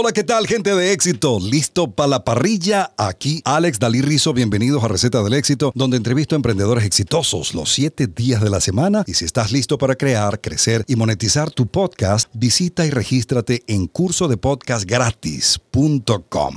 Hola, ¿qué tal, gente de éxito? ¿Listo para la parrilla? Aquí Alex Dalí Rizo, bienvenidos a Receta del Éxito, donde entrevisto a emprendedores exitosos los siete días de la semana. Y si estás listo para crear, crecer y monetizar tu podcast, visita y regístrate en curso de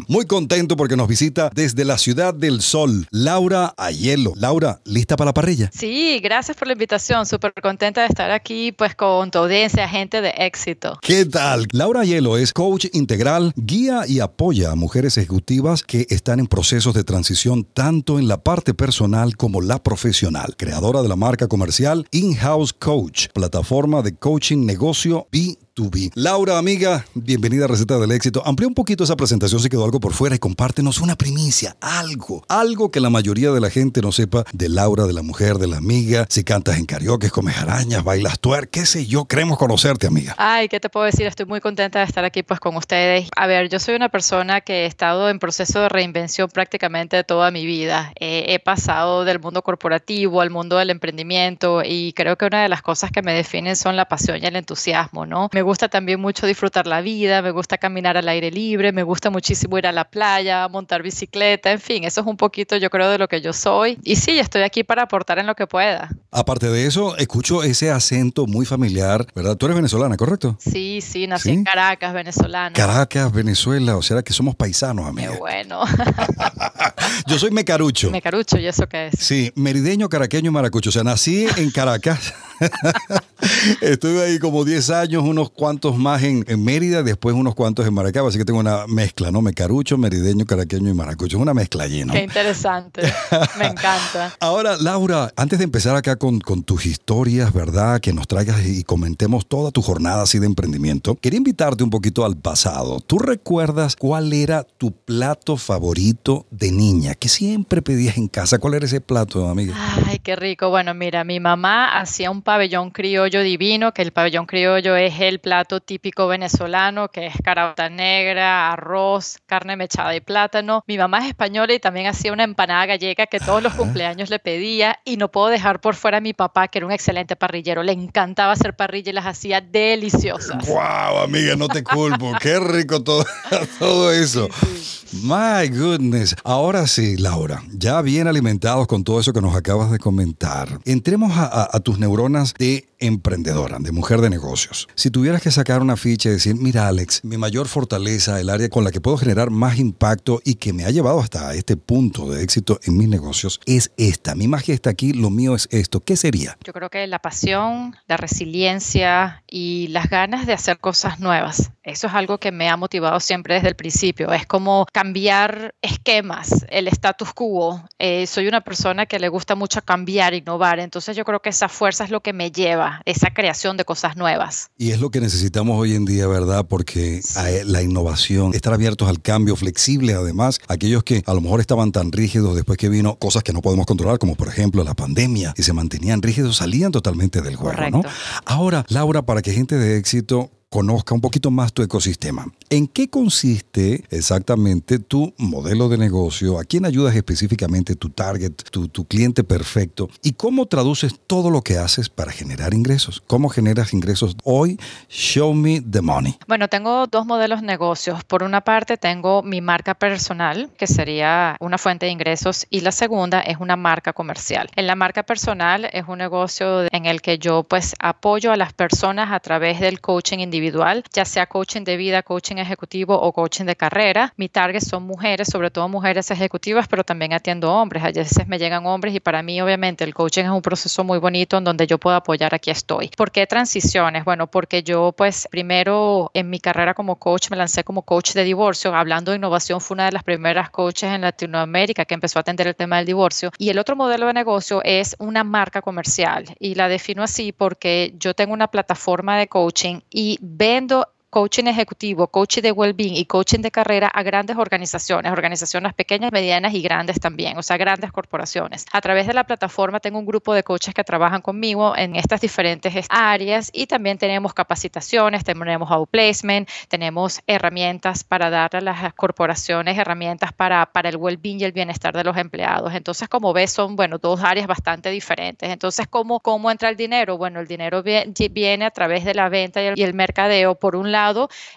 Muy contento porque nos visita desde la Ciudad del Sol, Laura Ayelo. Laura, ¿lista para la parrilla? Sí, gracias por la invitación. Súper contenta de estar aquí, pues con tu audiencia, gente de éxito. ¿Qué tal? Laura Ayelo es coach integral guía y apoya a mujeres ejecutivas que están en procesos de transición tanto en la parte personal como la profesional. Creadora de la marca comercial In-House Coach, plataforma de coaching negocio B Laura, amiga, bienvenida a Receta del Éxito. Amplía un poquito esa presentación si quedó algo por fuera y compártenos una primicia, algo, algo que la mayoría de la gente no sepa de Laura, de la mujer, de la amiga, si cantas en karaoke, comes arañas, bailas tuer, qué sé yo, queremos conocerte, amiga. Ay, ¿qué te puedo decir? Estoy muy contenta de estar aquí pues con ustedes. A ver, yo soy una persona que he estado en proceso de reinvención prácticamente toda mi vida. Eh, he pasado del mundo corporativo al mundo del emprendimiento y creo que una de las cosas que me definen son la pasión y el entusiasmo, ¿no? Me gusta también mucho disfrutar la vida, me gusta caminar al aire libre, me gusta muchísimo ir a la playa, montar bicicleta, en fin, eso es un poquito yo creo de lo que yo soy. Y sí, estoy aquí para aportar en lo que pueda. Aparte de eso, escucho ese acento muy familiar, ¿verdad? Tú eres venezolana, ¿correcto? Sí, sí, nací en Caracas, venezolana. Caracas, Venezuela, o sea que somos paisanos, amigo. Qué bueno. yo soy mecarucho. Mecarucho, ¿y eso qué es? Sí, merideño, caraqueño y maracucho, o sea, nací en Caracas. Estuve ahí como 10 años, unos cuantos más en, Mérida, después unos cuantos en Maracaibo, así que tengo una mezcla, ¿no? Mecarucho, merideño, caraqueño y maracucho, una mezcla llena Qué interesante, me encanta. Ahora, Laura, antes de empezar acá con, con tus historias, ¿verdad? Que nos traigas y comentemos toda tu jornada así de emprendimiento, quería invitarte un poquito al pasado. ¿Tú recuerdas cuál era tu plato favorito de niña? ¿Qué siempre pedías en casa? ¿Cuál era ese plato, amiga? Ay, qué rico. Bueno, mira, mi mamá hacía un pabellón criollo divino, que el pabellón criollo es el plato típico venezolano, que es carabota negra, arroz, carne mechada y plátano. Mi mamá es española y también hacía una empanada gallega que todos los cumpleaños le pedía y no puedo dejar por fuera a mi papá, que era un excelente parrillero. Le encantaba hacer parrilla y las hacía deliciosas. ¡Wow, amiga! No te culpo. ¡Qué rico todo, eso! My goodness. Ahora sí, Laura, ya bien alimentados con todo eso que nos acabas de comentar, entremos a tus neuronas de emprendedora, de mujer de negocios. Si tuvieras que sacar una ficha y decir, mira Alex, mi mayor fortaleza, el área con la que puedo generar más impacto y que me ha llevado hasta este punto de éxito en mis negocios, es esta. Mi magia está aquí, lo mío es esto. ¿Qué sería? Yo creo que la pasión, la resiliencia y las ganas de hacer cosas nuevas. Eso es algo que me ha motivado siempre desde el principio. Es como cambiar esquemas, el status quo. Eh, soy una persona que le gusta mucho cambiar, innovar. Entonces yo creo que esa fuerza es lo que me lleva esa creación de cosas nuevas. Y es lo que necesitamos hoy en día, ¿verdad? Porque la innovación, estar abiertos al cambio, flexible además, aquellos que a lo mejor estaban tan rígidos después que vino cosas que no podemos controlar, como por ejemplo la pandemia, y se mantenían rígidos, salían totalmente del juego, ¿no? Ahora, Laura, para que gente de éxito conozca un poquito más tu ecosistema. ¿En qué consiste exactamente tu modelo de negocio? ¿A quién ayudas específicamente tu target, tu, cliente perfecto? ¿Y cómo traduces todo lo que haces para generar ingresos? ¿Cómo generas ingresos hoy? Show me the money. Bueno, tengo dos modelos de negocios. Por una parte, tengo mi marca personal, que sería una fuente de ingresos, y la segunda es una marca comercial. En la marca personal es un negocio en el que yo pues apoyo a las personas a través del coaching individual individual, ya sea coaching de vida, coaching ejecutivo o coaching de carrera. Mi target son mujeres, sobre todo mujeres ejecutivas, pero también atiendo hombres. A veces me llegan hombres y para mí obviamente el coaching es un proceso muy bonito en donde yo puedo apoyar, aquí estoy. ¿Por qué transiciones? Bueno, porque yo pues primero en mi carrera como coach me lancé como coach de divorcio, hablando de innovación fue una de las primeras coaches en Latinoamérica que empezó a atender el tema del divorcio. Y el otro modelo de negocio es una marca comercial y la defino así porque yo tengo una plataforma de coaching y bendo coaching ejecutivo, coaching de well-being y coaching de carrera a grandes organizaciones, organizaciones pequeñas, medianas y grandes también, o sea, grandes corporaciones. A través de la plataforma tengo un grupo de coaches que trabajan conmigo en estas diferentes áreas y también tenemos capacitaciones, tenemos outplacement, tenemos herramientas para dar a las corporaciones, herramientas para, para el well-being y el bienestar de los empleados. Entonces, como ves, son, bueno, dos áreas bastante diferentes. Entonces, ¿cómo, cómo entra el dinero? Bueno, el dinero viene a través de la venta y el mercadeo, por un lado,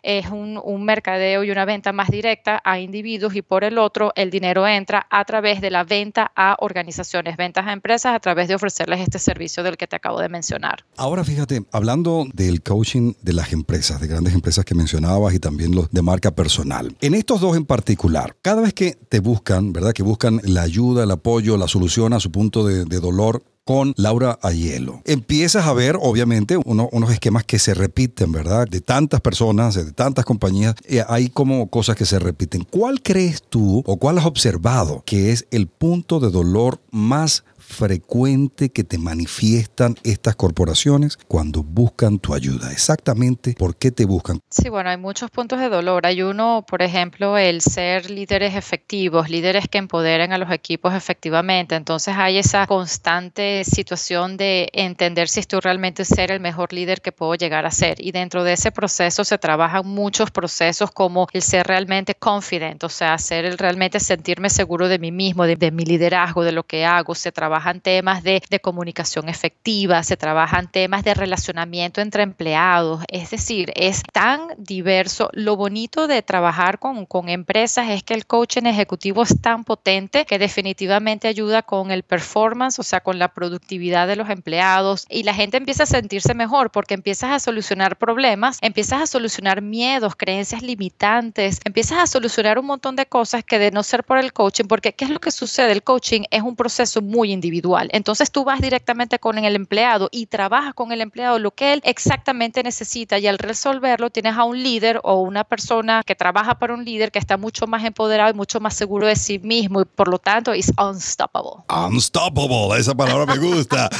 es un, mercadeo y una venta más directa a individuos y por el otro el dinero entra a través de la venta a organizaciones, ventas a empresas a través de ofrecerles este servicio del que te acabo de mencionar. Ahora fíjate, hablando del coaching de las empresas, de grandes empresas que mencionabas y también los de marca personal. En estos dos en particular, cada vez que te buscan, ¿verdad? Que buscan la ayuda, el apoyo, la solución a su punto de, de dolor, con Laura Ayelo. Empiezas a ver, obviamente, uno, unos esquemas que se repiten, ¿verdad? De tantas personas, de tantas compañías, eh, hay como cosas que se repiten. ¿Cuál crees tú o cuál has observado que es el punto de dolor más frecuente que te manifiestan estas corporaciones cuando buscan tu ayuda? Exactamente, ¿por qué te buscan? Sí, bueno, hay muchos puntos de dolor. Hay uno, por ejemplo, el ser líderes efectivos, líderes que empoderen a los equipos efectivamente. Entonces hay esa constante situación de entender si estoy realmente ser el mejor líder que puedo llegar a ser. Y dentro de ese proceso se trabajan muchos procesos como el ser realmente confident, o sea, ser el realmente sentirme seguro de mí mismo, de, de mi liderazgo, de lo que hago. Se trabaja trabajan temas de, comunicación efectiva, se trabajan temas de relacionamiento entre empleados, es decir, es tan diverso. Lo bonito de trabajar con, con empresas es que el coaching ejecutivo es tan potente que definitivamente ayuda con el performance, o sea, con la productividad de los empleados y la gente empieza a sentirse mejor porque empiezas a solucionar problemas, empiezas a solucionar miedos, creencias limitantes, empiezas a solucionar un montón de cosas que de no ser por el coaching, porque ¿qué es lo que sucede? El coaching es un proceso muy individual. Entonces tú vas directamente con el empleado y trabajas con el empleado lo que él exactamente necesita y al resolverlo tienes a un líder o una persona que trabaja para un líder que está mucho más empoderado y mucho más seguro de sí mismo y por lo tanto es unstoppable. Unstoppable, esa palabra me gusta.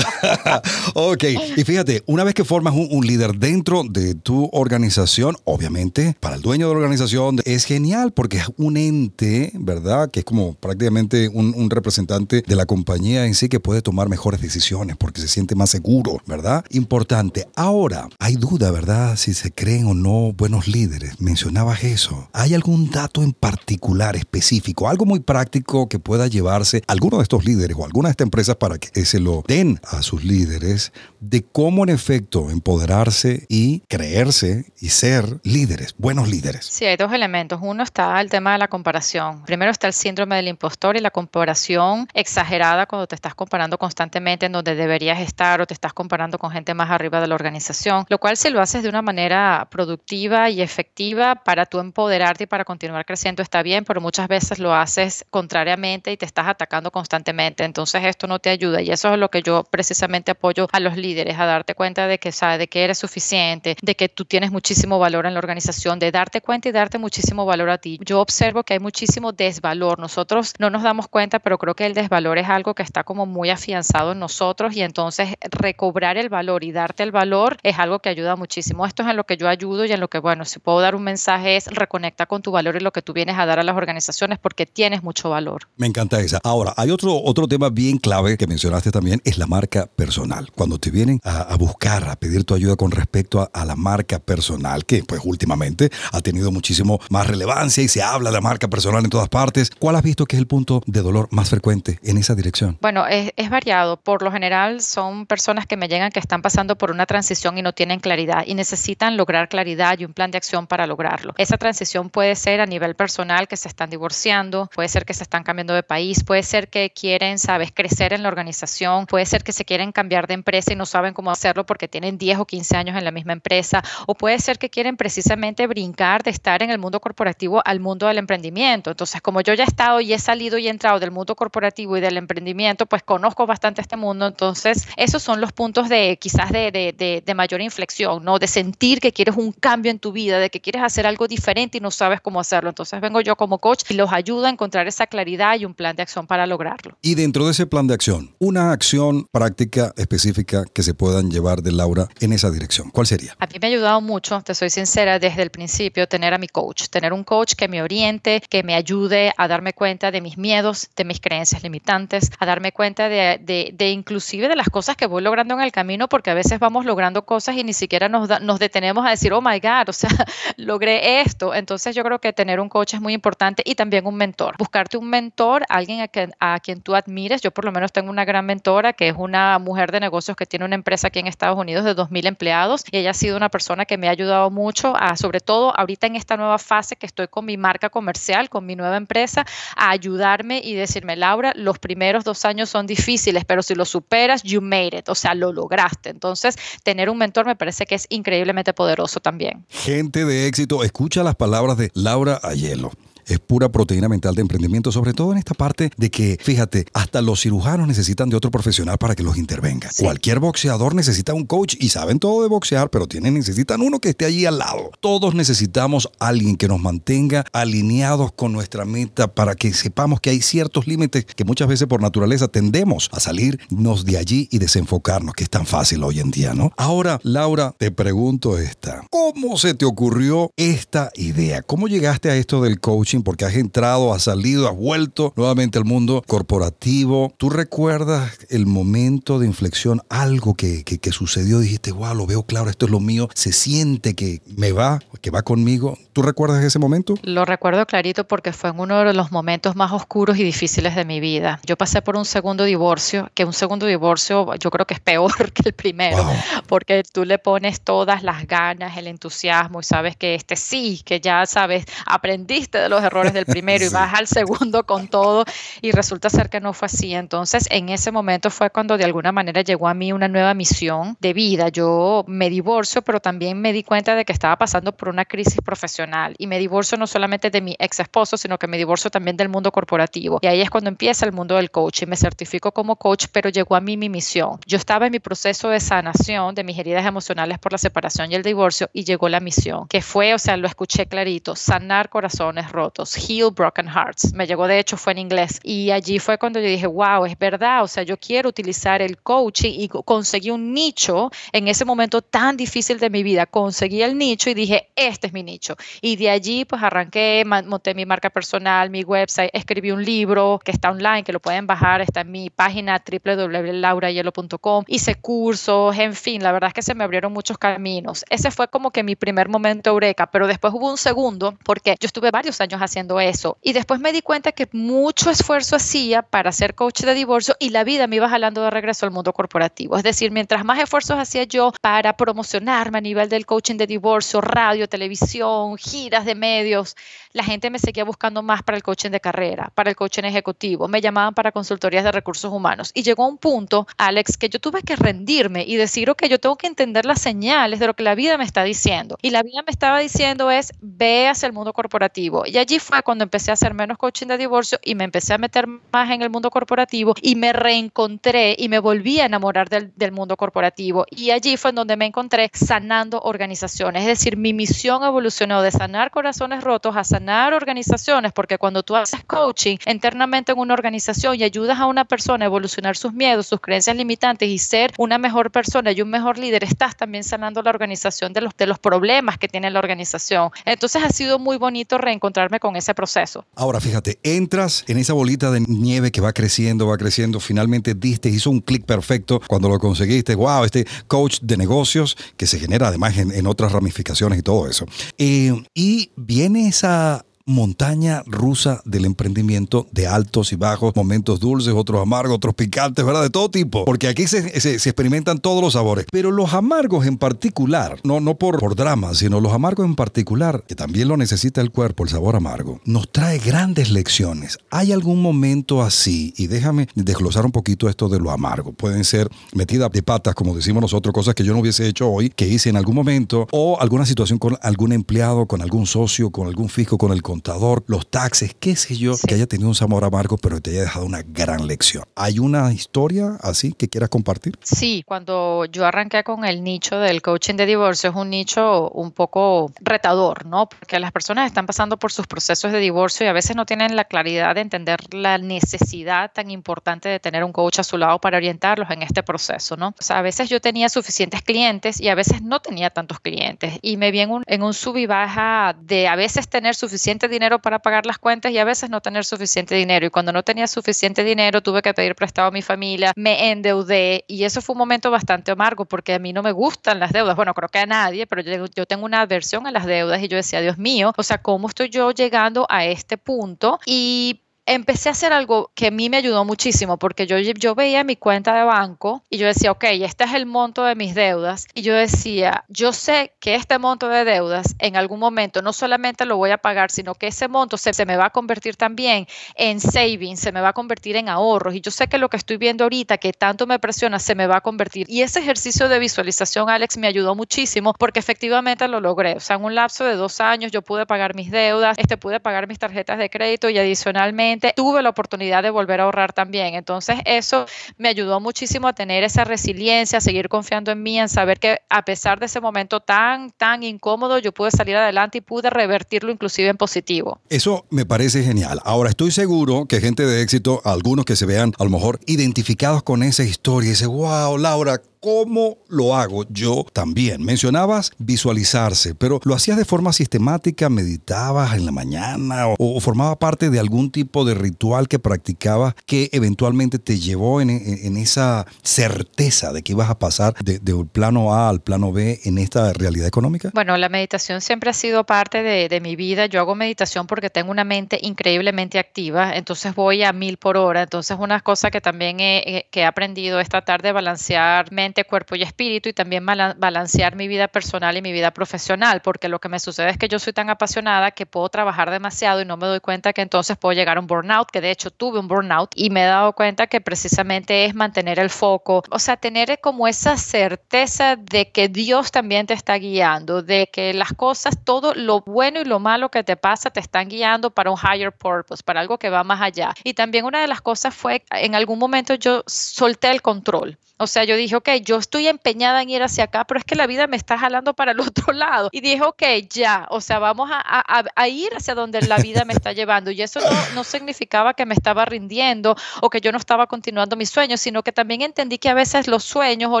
ok, y fíjate, una vez que formas un, líder dentro de tu organización, obviamente para el dueño de la organización es genial porque es un ente, ¿verdad? Que es como prácticamente un representante de la compañía en sí que puede tomar mejores decisiones porque se siente más seguro, ¿verdad? Importante. Ahora, hay duda, ¿verdad? Si se creen o no buenos líderes. Mencionabas eso. ¿Hay algún dato en particular, específico, algo muy práctico que pueda llevarse alguno de estos líderes o alguna de estas empresas para que se lo den a sus líderes de cómo en efecto empoderarse y creerse y ser líderes, buenos líderes. Sí, hay dos elementos. Uno está el tema de la comparación. Primero está el síndrome del impostor y la comparación exagerada cuando te estás comparando constantemente en donde deberías estar o te estás comparando con gente más arriba de la organización, lo cual si lo haces de una manera productiva y efectiva para tú empoderarte y para continuar creciendo está bien, pero muchas veces lo haces contrariamente y te estás atacando constantemente. Entonces esto no te ayuda y eso es lo que yo precisamente apoyo a los líderes a darte cuenta de que sabes, de que eres suficiente, de que tú tienes muchísimo valor en la organización, de darte cuenta y darte muchísimo valor a ti. Yo observo que hay muchísimo desvalor. Nosotros no nos damos cuenta, pero creo que el desvalor es algo que está como muy afianzado en nosotros y entonces recobrar el valor y darte el valor es algo que ayuda muchísimo. Esto es en lo que yo ayudo y en lo que, bueno, si puedo dar un mensaje es reconecta con tu valor y lo que tú vienes a dar a las organizaciones porque tienes mucho valor. Me encanta esa. Ahora, hay otro, otro tema bien clave que mencionaste también, es la marca personal. Cuando te vienes vienen a, buscar, a pedir tu ayuda con respecto a, la marca personal, que pues últimamente ha tenido muchísimo más relevancia y se habla de la marca personal en todas partes. ¿Cuál has visto que es el punto de dolor más frecuente en esa dirección? Bueno, es, es variado. Por lo general son personas que me llegan que están pasando por una transición y no tienen claridad y necesitan lograr claridad y un plan de acción para lograrlo. Esa transición puede ser a nivel personal que se están divorciando, puede ser que se están cambiando de país, puede ser que quieren, sabes, crecer en la organización, puede ser que se quieren cambiar de empresa y no saben cómo hacerlo porque tienen 10 o 15 años en la misma empresa, o puede ser que quieren precisamente brincar de estar en el mundo corporativo al mundo del emprendimiento. Entonces, como yo ya he estado y he salido y entrado del mundo corporativo y del emprendimiento, pues conozco bastante este mundo, entonces esos son los puntos de quizás de, mayor inflexión, ¿no? De sentir que quieres un cambio en tu vida, de que quieres hacer algo diferente y no sabes cómo hacerlo. Entonces vengo yo como coach y los ayudo a encontrar esa claridad y un plan de acción para lograrlo. Y dentro de ese plan de acción, una acción práctica específica que se puedan llevar de Laura en esa dirección? ¿Cuál sería? A mí me ha ayudado mucho, te soy sincera, desde el principio tener a mi coach, tener un coach que me oriente, que me ayude a darme cuenta de mis miedos, de mis creencias limitantes, a darme cuenta de, inclusive de las cosas que voy logrando en el camino, porque a veces vamos logrando cosas y ni siquiera nos, detenemos a decir, oh my God, o sea, logré esto. Entonces yo creo que tener un coach es muy importante y también un mentor. Buscarte un mentor, alguien a quien tú admires. Yo por lo menos tengo una gran mentora que es una mujer de negocios que tiene una empresa aquí en Estados Unidos de 2.000 empleados y ella ha sido una persona que me ha ayudado mucho, a, sobre todo ahorita en esta nueva fase que estoy con mi marca comercial, con mi nueva empresa, a ayudarme y decirme, Laura, los primeros dos años son difíciles, pero si lo superas, you made it, o sea, lo lograste. Entonces, tener un mentor me parece que es increíblemente poderoso también. Gente de éxito, escucha las palabras de Laura Ayelo es pura proteína mental de emprendimiento, sobre todo en esta parte de que, fíjate, hasta los cirujanos necesitan de otro profesional para que los intervenga. Cualquier boxeador necesita un coach y saben todo de boxear, pero tienen, necesitan uno que esté allí al lado. Todos necesitamos alguien que nos mantenga alineados con nuestra meta para que sepamos que hay ciertos límites que muchas veces por naturaleza tendemos a salirnos de allí y desenfocarnos, que es tan fácil hoy en día, ¿no? Ahora, Laura, te pregunto esta. ¿Cómo se te ocurrió esta idea? ¿Cómo llegaste a esto del coach? porque has entrado, has salido, has vuelto nuevamente al mundo corporativo. ¿Tú recuerdas el momento de inflexión, algo que, que, sucedió? Dijiste, wow, lo veo claro, esto es lo mío, se siente que me va, que va conmigo. ¿Tú recuerdas ese momento? Lo recuerdo clarito porque fue en uno de los momentos más oscuros y difíciles de mi vida. Yo pasé por un segundo divorcio, que un segundo divorcio yo creo que es peor que el primero, porque tú le pones todas las ganas, el entusiasmo y sabes que este sí, que ya sabes, aprendiste de los errores del primero y vas al segundo con todo y resulta ser que no fue así. Entonces, en ese momento fue cuando de alguna manera llegó a mí una nueva misión de vida. Yo me divorcio, pero también me di cuenta de que estaba pasando por una crisis profesional y me divorcio no solamente de mi ex esposo, sino que me divorcio también del mundo corporativo. Y ahí es cuando empieza el mundo del coach y Me certifico como coach, pero llegó a mí mi misión. Yo estaba en mi proceso de sanación de mis heridas emocionales por la separación y el divorcio y llegó la misión, que fue, o sea, lo escuché clarito, sanar corazones rotos Heal Broken Hearts. Me llegó, de hecho, fue en inglés. Y allí fue cuando yo dije, wow, es verdad, o sea, yo quiero utilizar el coaching y conseguí un nicho en ese momento tan difícil de mi vida. Conseguí el nicho y dije, este es mi nicho. Y de allí, pues arranqué, monté mi marca personal, mi website, escribí un libro que está online, que lo pueden bajar, está en mi página www.laurayelo.com. Hice cursos, en fin, la verdad es que se me abrieron muchos caminos. Ese fue como que mi primer momento eureka, pero después hubo un segundo, porque yo estuve varios años haciendo eso. Y después me di cuenta que mucho esfuerzo hacía para ser coach de divorcio y la vida me iba jalando de regreso al mundo corporativo. Es decir, mientras más esfuerzos hacía yo para promocionarme a nivel del coaching de divorcio, radio, televisión, giras de medios, la gente me seguía buscando más para el coaching de carrera, para el coaching ejecutivo, me llamaban para consultorías de recursos humanos. Y llegó un punto, Alex, que yo tuve que rendirme y decir, ok, yo tengo que entender las señales de lo que la vida me está diciendo. Y la vida me estaba diciendo es, ve hacia el mundo corporativo. Y allí fue cuando empecé a hacer menos coaching de divorcio y me empecé a meter más en el mundo corporativo y me reencontré y me volví a enamorar del, mundo corporativo. Y allí fue en donde me encontré sanando organizaciones. Es decir, mi misión evolucionó de sanar corazones rotos a sanar organizaciones, porque cuando tú haces coaching internamente en una organización y ayudas a una persona a evolucionar sus miedos, sus creencias limitantes y ser una mejor persona y un mejor líder, estás también sanando la organización de los, de los problemas que tiene la organización. Entonces ha sido muy bonito reencontrarme con ese proceso. Ahora, fíjate, entras en esa bolita de nieve que va creciendo, va creciendo, finalmente diste, hizo un clic perfecto cuando lo conseguiste, wow, este coach de negocios que se genera además en, otras ramificaciones y todo eso. Eh, y viene esa montaña rusa del emprendimiento de altos y bajos, momentos dulces, otros amargos, otros picantes, ¿verdad? De todo tipo, porque aquí se, experimentan todos los sabores. Pero los amargos en particular, no, no por, por drama, sino los amargos en particular, que también lo necesita el cuerpo, el sabor amargo, nos trae grandes lecciones. Hay algún momento así, y déjame desglosar un poquito esto de lo amargo. Pueden ser metidas de patas, como decimos nosotros, cosas que yo no hubiese hecho hoy, que hice en algún momento, o alguna situación con algún empleado, con algún socio, con algún fisco, con el contador, los taxes, qué sé yo, que haya tenido un sabor amargo, pero te haya dejado una gran lección. ¿Hay una historia así que quieras compartir? Sí, cuando yo arranqué con el nicho del coaching de divorcio, es un nicho un poco retador, ¿no? Porque las personas están pasando por sus procesos de divorcio y a veces no tienen la claridad de entender la necesidad tan importante de tener un coach a su lado para orientarlos en este proceso, ¿no? O sea, a veces yo tenía suficientes clientes y a veces no tenía tantos clientes y me vi en un, en un sub y baja de a veces tener suficientes dinero para pagar las cuentas y a veces no tener suficiente dinero. Y cuando no tenía suficiente dinero, tuve que pedir prestado a mi familia, me endeudé y eso fue un momento bastante amargo porque a mí no me gustan las deudas. Bueno, creo que a nadie, pero yo, tengo una aversión a las deudas y yo decía, Dios mío, o sea, ¿cómo estoy yo llegando a este punto? Y empecé a hacer algo que a mí me ayudó muchísimo, porque yo, yo veía mi cuenta de banco y yo decía, ok, este es el monto de mis deudas. Y yo decía, yo sé que este monto de deudas en algún momento no solamente lo voy a pagar, sino que ese monto se, se me va a convertir también en savings, se me va a convertir en ahorros. Y yo sé que lo que estoy viendo ahorita, que tanto me presiona, se me va a convertir. Y ese ejercicio de visualización, Alex, me ayudó muchísimo porque efectivamente lo logré. O sea, en un lapso de dos años yo pude pagar mis deudas, este, pude pagar mis tarjetas de crédito y adicionalmente tuve la oportunidad de volver a ahorrar también. Entonces eso me ayudó muchísimo a tener esa resiliencia, a seguir confiando en mí, en saber que a pesar de ese momento tan, tan incómodo, yo pude salir adelante y pude revertirlo inclusive en positivo. Eso me parece genial. Ahora estoy seguro que gente de éxito, algunos que se vean a lo mejor identificados con esa historia, dice, wow, Laura, ¿Cómo lo hago? Yo también. Mencionabas visualizarse, pero ¿lo hacías de forma sistemática? ¿Meditabas en la mañana o, formaba parte de algún tipo de ritual que practicabas que eventualmente te llevó en, esa certeza de que ibas a pasar de, un plano A al plano B en esta realidad económica? Bueno, la meditación siempre ha sido parte de, mi vida. Yo hago meditación porque tengo una mente increíblemente activa, entonces voy a mil por hora. Entonces, una cosa que también he, que he aprendido esta tarde de balancear mente cuerpo y espíritu y también balancear mi vida personal y mi vida profesional, porque lo que me sucede es que yo soy tan apasionada que puedo trabajar demasiado y no me doy cuenta que entonces puedo llegar a un burnout, que de hecho tuve un burnout y me he dado cuenta que precisamente es mantener el foco, o sea, tener como esa certeza de que Dios también te está guiando, de que las cosas, todo lo bueno y lo malo que te pasa te están guiando para un higher purpose, para algo que va más allá. Y también una de las cosas fue, en algún momento yo solté el control. O sea, yo dije, ok, yo estoy empeñada en ir hacia acá, pero es que la vida me está jalando para el otro lado. Y dije, ok, ya, o sea, vamos a, ir hacia donde la vida me está llevando. Y eso no, no significaba que me estaba rindiendo o que yo no estaba continuando mis sueños, sino que también entendí que a veces los sueños o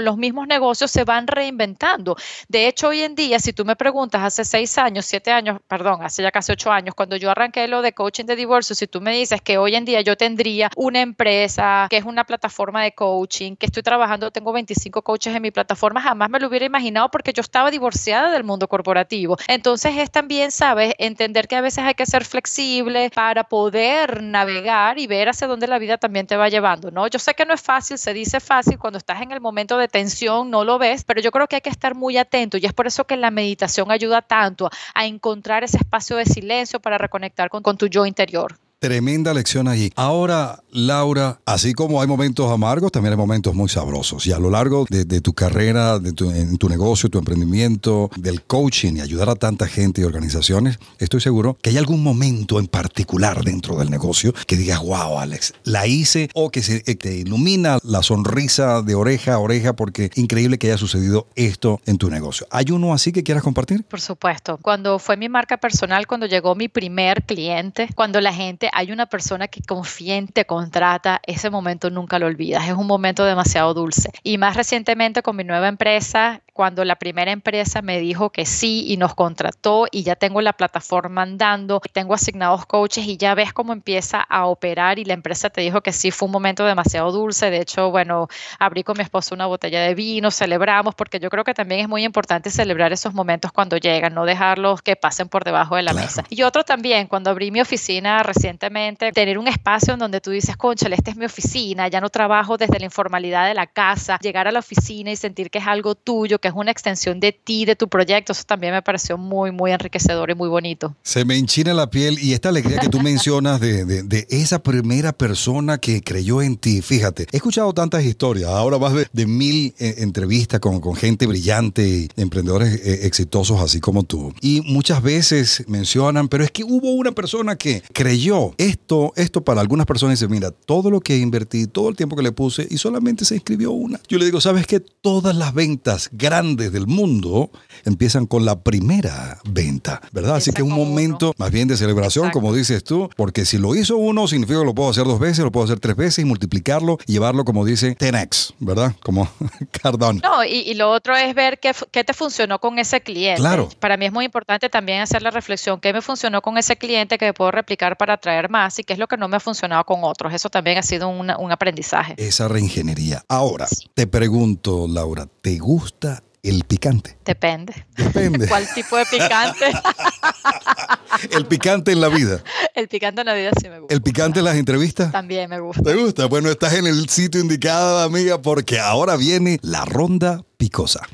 los mismos negocios se van reinventando. De hecho, hoy en día, si tú me preguntas hace seis años, siete años, perdón, hace ya casi ocho años, cuando yo arranqué lo de coaching de divorcio, si tú me dices que hoy en día yo tendría una empresa que es una plataforma de coaching, que estoy trabajando tengo 25 coaches en mi plataforma, jamás me lo hubiera imaginado porque yo estaba divorciada del mundo corporativo. Entonces es también, sabes, entender que a veces hay que ser flexible para poder navegar y ver hacia dónde la vida también te va llevando, ¿no? Yo sé que no es fácil, se dice fácil, cuando estás en el momento de tensión no lo ves, pero yo creo que hay que estar muy atento y es por eso que la meditación ayuda tanto a encontrar ese espacio de silencio para reconectar con tu yo interior. Tremenda lección allí. Ahora, Laura, así como hay momentos amargos, también hay momentos muy sabrosos. Y a lo largo de, tu carrera, de tu, en tu negocio, tu emprendimiento, del coaching y ayudar a tanta gente y organizaciones, estoy seguro que hay algún momento en particular dentro del negocio que digas, wow, Alex, la hice o que se, eh, te ilumina la sonrisa de oreja a oreja porque increíble que haya sucedido esto en tu negocio. ¿Hay uno así que quieras compartir? Por supuesto. Cuando fue mi marca personal, cuando llegó mi primer cliente, cuando la gente hay una persona que confía en te contrata, ese momento nunca lo olvidas. Es un momento demasiado dulce. Y más recientemente con mi nueva empresa, cuando la primera empresa me dijo que sí y nos contrató y ya tengo la plataforma andando, tengo asignados coaches y ya ves cómo empieza a operar y la empresa te dijo que sí, fue un momento demasiado dulce. De hecho, bueno, abrí con mi esposo una botella de vino, celebramos, porque yo creo que también es muy importante celebrar esos momentos cuando llegan, no dejarlos que pasen por debajo de la mesa. Y otro también, cuando abrí mi oficina recientemente, tener un espacio en donde tú dices, conchale, esta es mi oficina, ya no trabajo desde la informalidad de la casa, llegar a la oficina y sentir que es algo tuyo, que es una extensión de ti, de tu proyecto. Eso también me pareció muy, muy enriquecedor y muy bonito. Se me enchina la piel y esta alegría que tú mencionas de, de, esa primera persona que creyó en ti. Fíjate, he escuchado tantas historias, ahora más de, de mil eh, entrevistas con, con, gente brillante y emprendedores eh, exitosos así como tú. Y muchas veces mencionan, pero es que hubo una persona que creyó esto, esto para algunas personas dice, mira, todo lo que invertí, todo el tiempo que le puse y solamente se inscribió una. Yo le digo, ¿sabes qué? Todas las ventas, grandes del mundo empiezan con la primera venta, ¿verdad? Así que es un momento más bien de celebración, como dices tú, porque si lo hizo uno, significa que lo puedo hacer dos veces, lo puedo hacer tres veces y multiplicarlo y llevarlo, como dice Tenex, x ¿verdad? Como Cardón. No, y, lo otro es ver qué, te funcionó con ese cliente. Claro. Para mí es muy importante también hacer la reflexión, qué me funcionó con ese cliente que puedo replicar para atraer más y qué es lo que no me ha funcionado con otros. Eso también ha sido un aprendizaje. Esa reingeniería. Ahora, te pregunto, Laura, ¿te gusta el picante? Depende. Depende. ¿Cuál tipo de picante? el picante en la vida. El picante en la vida sí me gusta. ¿El picante en las entrevistas? También me gusta. ¿Te gusta? Bueno, estás en el sitio indicado, amiga, porque ahora viene la ronda picosa.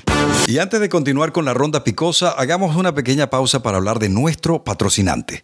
Y antes de continuar con la ronda picosa, hagamos una pequeña pausa para hablar de nuestro patrocinante.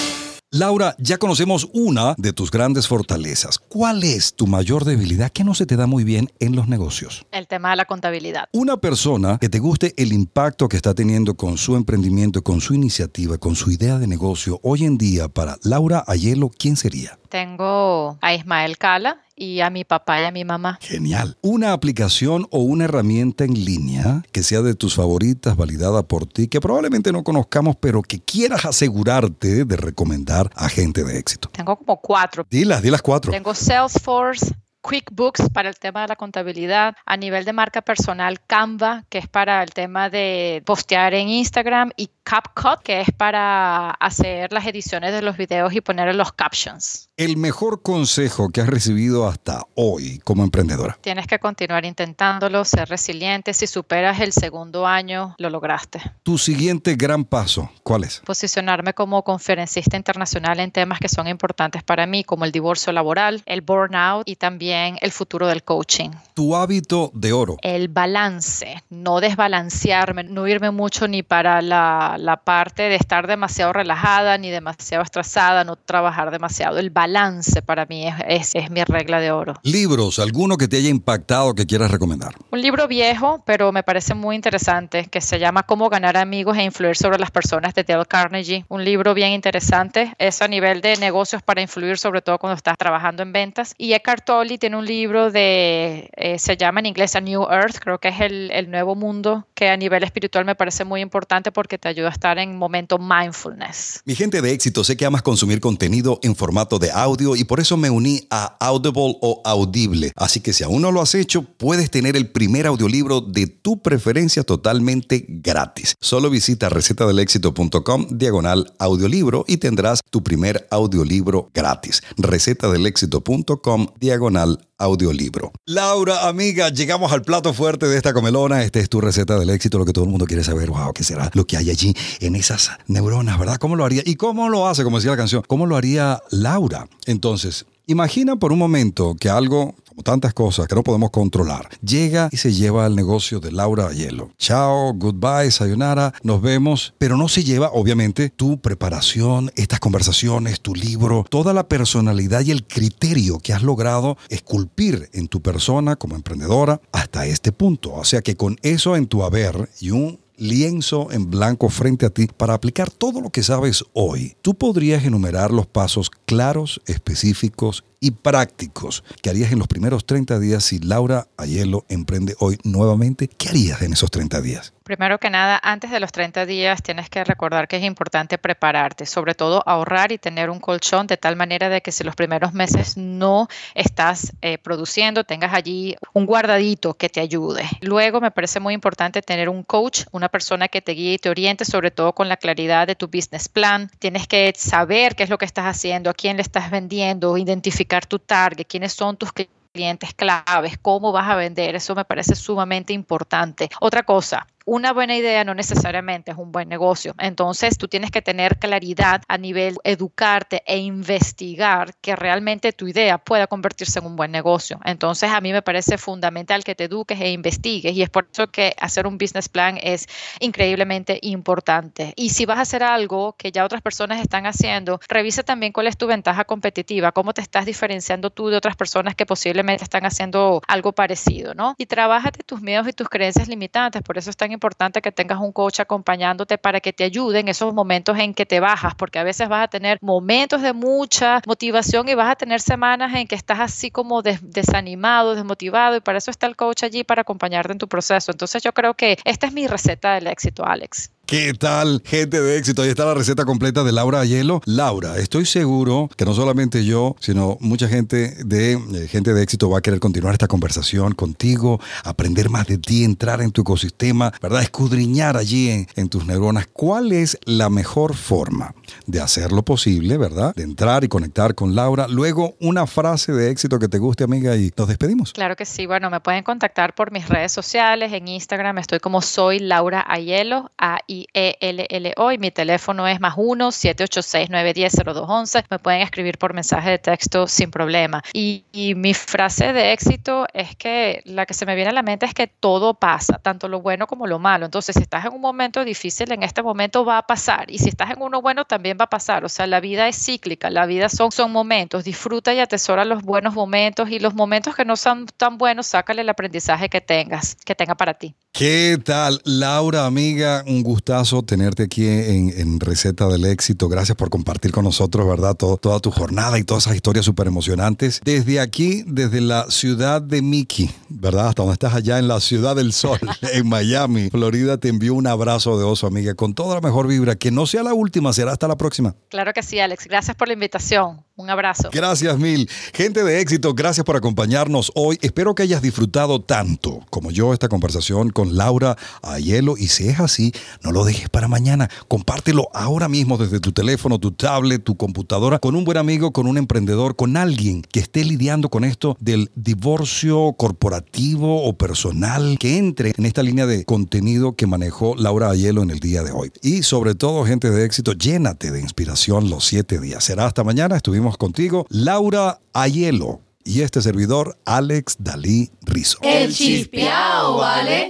Laura, ya conocemos una de tus grandes fortalezas. ¿Cuál es tu mayor debilidad que no se te da muy bien en los negocios? El tema de la contabilidad. Una persona que te guste el impacto que está teniendo con su emprendimiento, con su iniciativa, con su idea de negocio hoy en día para Laura Ayelo, ¿quién sería? Tengo a Ismael Cala y a mi papá y a mi mamá. Genial. Una aplicación o una herramienta en línea que sea de tus favoritas, validada por ti, que probablemente no conozcamos, pero que quieras asegurarte de recomendar a gente de éxito. Tengo como cuatro. Dilas, dilas cuatro. Tengo Salesforce, QuickBooks para el tema de la contabilidad, a nivel de marca personal Canva, que es para el tema de postear en Instagram, y CapCut, que es para hacer las ediciones de los videos y poner los captions. El mejor consejo que has recibido hasta hoy como emprendedora. Tienes que continuar intentándolo, ser resiliente. Si superas el segundo año, lo lograste. Tu siguiente gran paso, ¿cuál es? Posicionarme como conferencista internacional en temas que son importantes para mí, como el divorcio laboral, el burnout y también el futuro del coaching. Tu hábito de oro. El balance, no desbalancearme, no irme mucho ni para la, la parte de estar demasiado relajada ni demasiado estresada, no trabajar demasiado. El balance para mí es, es, es mi regla de oro. Libros, alguno que te haya impactado que quieras recomendar. Un libro viejo, pero me parece muy interesante, que se llama Cómo ganar amigos e influir sobre las personas de Dale Carnegie. Un libro bien interesante, es a nivel de negocios para influir, sobre todo cuando estás trabajando en ventas. Y Eckhart Tolle tiene un libro de, eh, se llama en inglés A New Earth, creo que es el, nuevo mundo, que a nivel espiritual me parece muy importante porque te ayuda a estar en momento mindfulness. Mi gente de éxito, sé que amas consumir contenido en formato de audio y por eso me uní a Audible o Audible. Así que si aún no lo has hecho, puedes tener el primer audiolibro de tu preferencia totalmente gratis. Solo visita recetadelexito.com diagonal audiolibro y tendrás tu primer audiolibro gratis. recetadelexito.com diagonal audiolibro. Laura, amiga, llegamos al plato fuerte de esta comelona. Esta es tu receta del éxito, lo que todo el mundo quiere saber. Wow, ¿qué será lo que hay allí en esas neuronas, verdad? ¿Cómo lo haría? ¿Y cómo lo hace? Como decía la canción, ¿cómo lo haría Laura? Entonces, imagina por un momento que algo como tantas cosas que no podemos controlar, llega y se lleva al negocio de Laura Hielo Chao, goodbye, sayonara, nos vemos, pero no se lleva, obviamente, tu preparación, estas conversaciones, tu libro, toda la personalidad y el criterio que has logrado esculpir en tu persona como emprendedora hasta este punto. O sea que con eso en tu haber y un lienzo en blanco frente a ti para aplicar todo lo que sabes hoy. Tú podrías enumerar los pasos claros, específicos y prácticos ¿Qué harías en los primeros 30 días si Laura Ayelo emprende hoy nuevamente. ¿Qué harías en esos 30 días? Primero que nada, antes de los 30 días tienes que recordar que es importante prepararte, sobre todo ahorrar y tener un colchón de tal manera de que si los primeros meses no estás eh, produciendo, tengas allí un guardadito que te ayude. Luego me parece muy importante tener un coach, una persona que te guíe y te oriente, sobre todo con la claridad de tu business plan. Tienes que saber qué es lo que estás haciendo, a quién le estás vendiendo, identificar tu target, quiénes son tus clientes claves, cómo vas a vender, eso me parece sumamente importante. Otra cosa, una buena idea no necesariamente es un buen negocio. Entonces tú tienes que tener claridad a nivel educarte e investigar que realmente tu idea pueda convertirse en un buen negocio. Entonces a mí me parece fundamental que te eduques e investigues y es por eso que hacer un business plan es increíblemente importante. Y si vas a hacer algo que ya otras personas están haciendo, revisa también cuál es tu ventaja competitiva, cómo te estás diferenciando tú de otras personas que posiblemente están haciendo algo parecido, ¿no? Y trabájate tus miedos y tus creencias limitantes, por eso es tan importante que tengas un coach acompañándote para que te ayude en esos momentos en que te bajas, porque a veces vas a tener momentos de mucha motivación y vas a tener semanas en que estás así como desanimado, desmotivado, y para eso está el coach allí para acompañarte en tu proceso. Entonces yo creo que esta es mi receta del éxito, Alex. ¿Qué tal, gente de éxito? Ahí está la receta completa de Laura Ayelo. Laura, estoy seguro que no solamente yo, sino mucha gente de eh, gente de éxito va a querer continuar esta conversación contigo, aprender más de ti, entrar en tu ecosistema, ¿verdad? Escudriñar allí en, tus neuronas. ¿Cuál es la mejor forma de hacer lo posible, ¿verdad? De entrar y conectar con Laura. Luego, una frase de éxito que te guste, amiga, y nos despedimos. Claro que sí. Bueno, me pueden contactar por mis redes sociales. En Instagram estoy como soy Laura Ayelo, a y e l l o y mi teléfono es más 1-786-910-0211. Me pueden escribir por mensaje de texto sin problema. Y, mi frase de éxito es que la que se me viene a la mente es que todo pasa, tanto lo bueno como lo malo. Entonces, si estás en un momento difícil, en este momento va a pasar. Y si estás en uno bueno, también va a pasar. O sea, la vida es cíclica, la vida son, son momentos. Disfruta y atesora los buenos momentos y los momentos que no son tan buenos, sácale el aprendizaje que tengas, que tenga para ti. ¿Qué tal, Laura, amiga? Un gusto gustazo tenerte aquí en, Receta del Éxito. Gracias por compartir con nosotros, ¿verdad? toda tu jornada y todas esas historias súper emocionantes. Desde aquí, desde la ciudad de Mickey, ¿verdad? Hasta donde estás allá en la ciudad del sol, en Miami, Florida, te envío un abrazo de oso, amiga, con toda la mejor vibra. Que no sea la última, será hasta la próxima. Claro que sí, Alex. Gracias por la invitación. Un abrazo. Gracias mil. Gente de éxito, gracias por acompañarnos hoy. Espero que hayas disfrutado tanto como yo esta conversación con Laura Ayelo y si es así, no lo dejes para mañana. Compártelo ahora mismo desde tu teléfono, tu tablet, tu computadora, con un buen amigo, con un emprendedor, con alguien que esté lidiando con esto del divorcio corporativo o personal, que entre en esta línea de contenido que manejó Laura Ayelo en el día de hoy. Y sobre todo, gente de éxito, llénate de inspiración los siete días. Será hasta mañana. Estuvimos contigo, Laura Ayelo. Y este servidor, Alex Dalí Rizo. El Chispiao ¿vale?